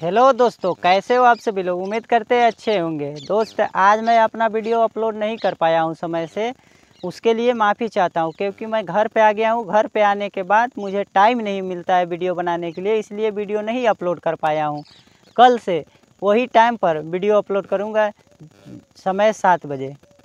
hello दोस्तों कैसे हो आप सभी लोग उम्मीद करते हैं अच्छे होंगे दोस्त आज मैं अपना वीडियो अपलोड नहीं कर पाया हूँ समय से उसके लिए माफ़ी चाहता हूँ क्योंकि मैं घर पे आ गया हूँ घर पे आने के बाद मुझे टाइम नहीं मिलता है वीडियो बनाने के लिए इसलिए वीडियो नहीं अपलोड कर पाया हूँ कल से वही टाइम पर वीडियो अपलोड करूँगा समय सात बजे